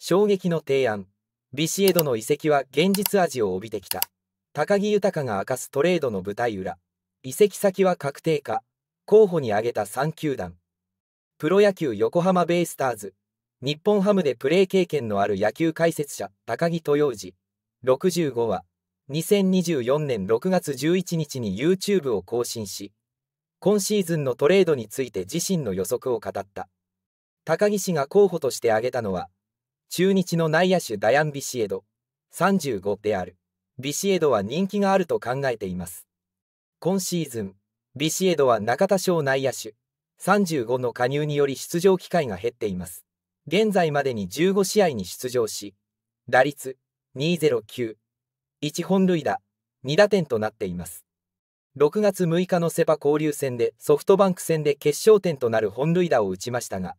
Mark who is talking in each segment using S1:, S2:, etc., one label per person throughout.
S1: 衝撃の提案。ビシエドの移籍は現実味を帯びてきた。高木豊が明かすトレードの舞台裏。移籍先は確定か。候補に挙げた3球団。プロ野球横浜ベイスターズ。日本ハムでプレー経験のある野球解説者、高木豊氏。65は、2024年6月11日に YouTube を更新し、今シーズンのトレードについて自身の予測を語った。高木氏が候補として挙げたのは、中日の内野手ダヤン・ビシエド、35である。ビシエドは人気があると考えています。今シーズン、ビシエドは中田翔内野手、35の加入により出場機会が減っています。現在までに15試合に出場し、打率209、1本塁打、2打点となっています。6月6日のセパ交流戦でソフトバンク戦で決勝点となる本塁打を打ちましたが、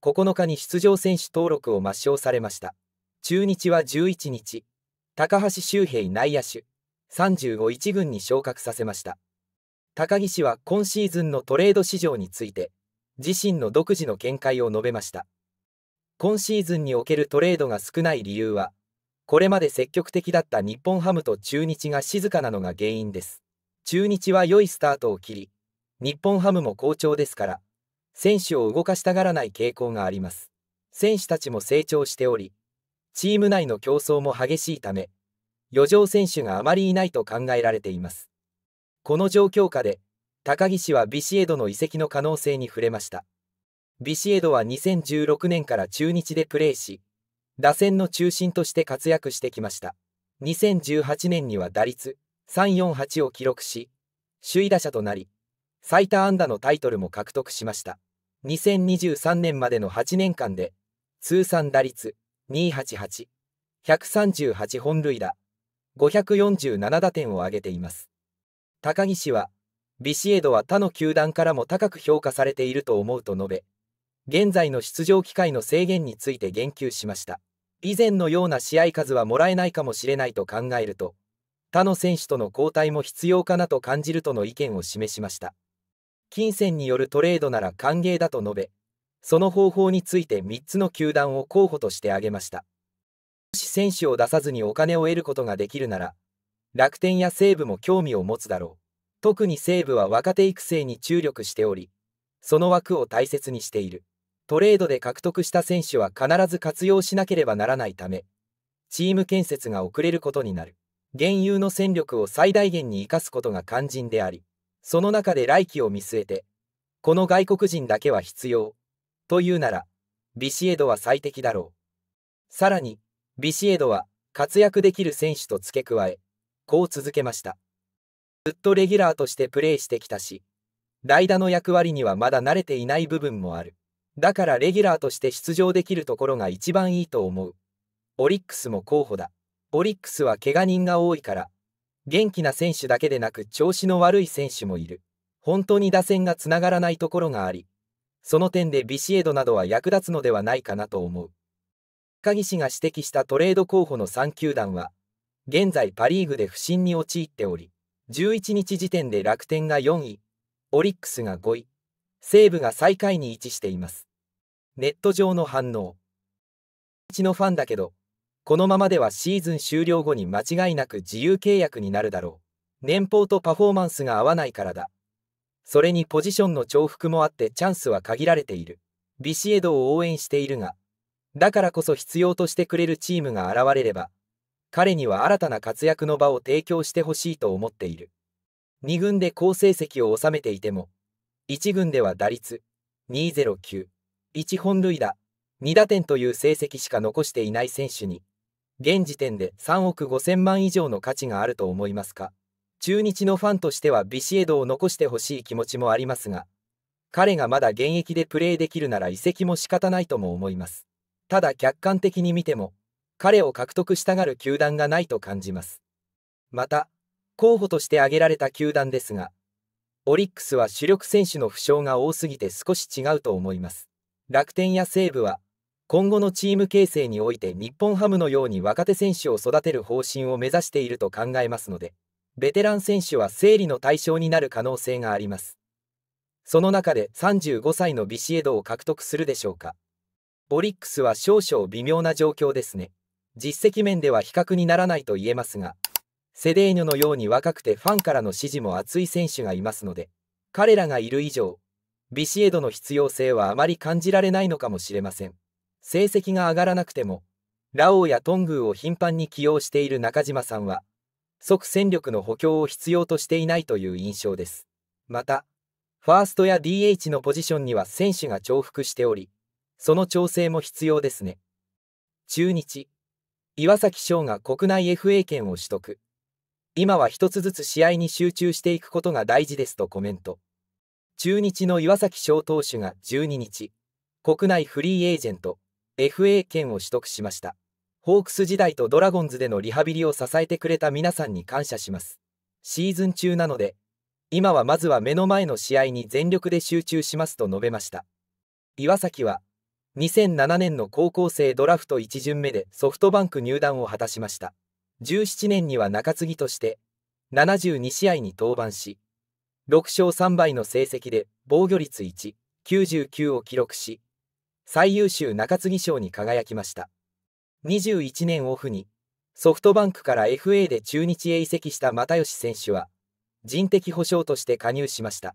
S1: 9日に出場選手登録を抹消されました。中日は11日、高橋周平内野手、35一軍に昇格させました。高木氏は今シーズンのトレード市場について、自身の独自の見解を述べました。今シーズンにおけるトレードが少ない理由は、これまで積極的だった日本ハムと中日が静かなのが原因です。中日は良いスタートを切り、日本ハムも好調ですから、選手を動かしたがらない傾向があります。選手たちも成長しており、チーム内の競争も激しいため、余剰選手があまりいないと考えられています。この状況下で、高木氏はビシエドの移籍の可能性に触れました。ビシエドは2016年から中日でプレーし、打線の中心として活躍してきました。2018年には打率348を記録し、首位打者となり、最多安打のタイトルも獲得しました。2023年までの8年間で、通算打率288、138本塁打、547打点を挙げています。高木氏は、ビシエドは他の球団からも高く評価されていると思うと述べ、現在の出場機会の制限について言及しました。以前のような試合数はもらえないかもしれないと考えると、他の選手との交代も必要かなと感じるとの意見を示しました。金銭によるトレードなら歓迎だと述べ、その方法について3つの球団を候補として挙げました。もし選手を出さずにお金を得ることができるなら、楽天や西武も興味を持つだろう。特に西武は若手育成に注力しており、その枠を大切にしている。トレードで獲得した選手は必ず活用しなければならないため、チーム建設が遅れることになる。現有の戦力を最大限に生かすことが肝心であり、その中で来期を見据えて、この外国人だけは必要、というなら、ビシエドは最適だろう。さらに、ビシエドは活躍できる選手と付け加え、こう続けました。ずっとレギュラーとしてプレーしてきたし、代打の役割にはまだ慣れていない部分もある。だからレギュラーとして出場できるところが一番いいと思う。オリックスも候補だ。オリックスは怪我人が多いから、元気な選手だけでなく調子の悪い選手もいる。本当に打線がつながらないところがあり、その点でビシエドなどは役立つのではないかなと思う。鍵氏が指摘したトレード候補の3球団は、現在パ・リーグで不振に陥っており、11日時点で楽天が4位、オリックスが5位、西武が最下位に位置しています。ネット上の反応。うちのファンだけど、このままではシーズン終了後に間違いなく自由契約になるだろう。年俸とパフォーマンスが合わないからだ。それにポジションの重複もあってチャンスは限られている。ビシエドを応援しているが、だからこそ必要としてくれるチームが現れれば、彼には新たな活躍の場を提供してほしいと思っている。2軍で好成績を収めていても、1軍では打率209、1本塁打、2打点という成績しか残していない選手に、現時点で3億5000万以上の価値があると思いますか中日のファンとしてはビシエドを残してほしい気持ちもありますが、彼がまだ現役でプレーできるなら移籍も仕方ないとも思います。ただ客観的に見ても、彼を獲得したがる球団がないと感じます。また、候補として挙げられた球団ですが、オリックスは主力選手の負傷が多すぎて少し違うと思います。楽天や西武は今後のチーム形成において日本ハムのように若手選手を育てる方針を目指していると考えますので、ベテラン選手は整理の対象になる可能性があります。その中で35歳のビシエドを獲得するでしょうか。オリックスは少々微妙な状況ですね。実績面では比較にならないと言えますが、セデーニョのように若くてファンからの支持も厚い選手がいますので、彼らがいる以上、ビシエドの必要性はあまり感じられないのかもしれません。成績が上がらなくても、ラオウやトングーを頻繁に起用している中島さんは、即戦力の補強を必要としていないという印象です。また、ファーストや DH のポジションには選手が重複しており、その調整も必要ですね。中日、岩崎翔が国内 FA 権を取得。今は一つずつ試合に集中していくことが大事ですとコメント。中日の岩崎翔投手が12日、国内フリーエージェント、FA 権を取得しました。ホークス時代とドラゴンズでのリハビリを支えてくれた皆さんに感謝します。シーズン中なので、今はまずは目の前の試合に全力で集中しますと述べました。岩崎は、2007年の高校生ドラフト1巡目でソフトバンク入団を果たしました。17年には中継ぎとして、72試合に登板し、6勝3敗の成績で防御率1、99を記録し、最優秀中継ぎ賞に輝きました21年オフにソフトバンクから FA で中日へ移籍した又吉選手は人的保障として加入しました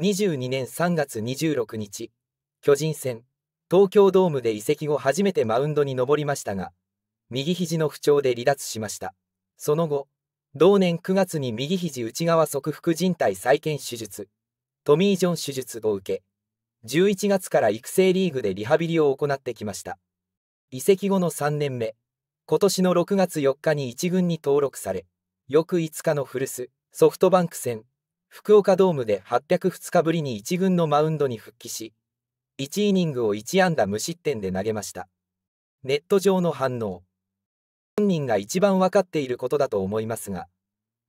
S1: 22年3月26日巨人戦東京ドームで移籍後初めてマウンドに上りましたが右肘の不調で離脱しましたその後同年9月に右肘内側側腹靭帯再建手術トミー・ジョン手術を受け11月から育成リーグでリハビリを行ってきました。移籍後の3年目、今年の6月4日に1軍に登録され、翌5日の古巣、ソフトバンク戦、福岡ドームで802日ぶりに1軍のマウンドに復帰し、1イニングを1安打無失点で投げました。ネット上の反応。本人が一番分かっていることだと思いますが、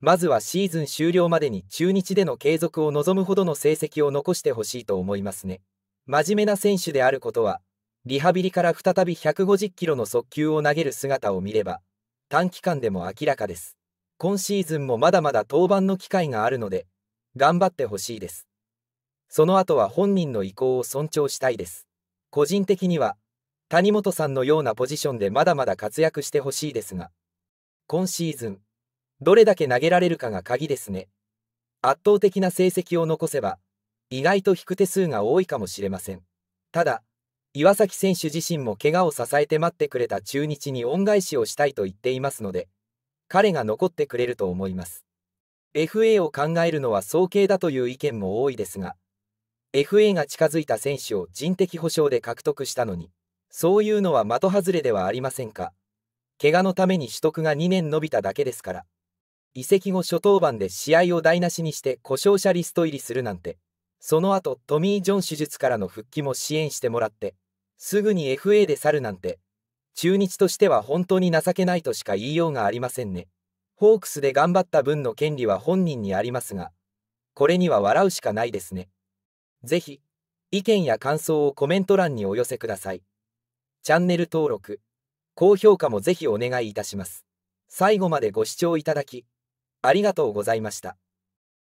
S1: まずはシーズン終了までに中日での継続を望むほどの成績を残してほしいと思いますね。真面目な選手であることは、リハビリから再び150キロの速球を投げる姿を見れば、短期間でも明らかです。今シーズンもまだまだ登板の機会があるので、頑張ってほしいです。その後は本人の意向を尊重したいです。個人的には、谷本さんのようなポジションでまだまだ活躍してほしいですが、今シーズン、どれだけ投げられるかが鍵ですね。圧倒的な成績を残せば、意外と引く手数が多いかもしれません。ただ、岩崎選手自身も怪我を支えて待ってくれた中日に恩返しをしたいと言っていますので、彼が残ってくれると思います。FA を考えるのは早計だという意見も多いですが、FA が近づいた選手を人的保障で獲得したのに、そういうのは的外れではありませんか。怪我のために取得が2年延びただけですから。移籍後初登板で試合を台無しにして故障者リスト入りするなんて、その後トミー・ジョン手術からの復帰も支援してもらって、すぐに FA で去るなんて、中日としては本当に情けないとしか言いようがありませんね。ホークスで頑張った分の権利は本人にありますが、これには笑うしかないですね。ぜひ、意見や感想をコメント欄にお寄せください。チャンネル登録、高評価もぜひお願いいたします。最後までご視聴いただき、ありがとうございました。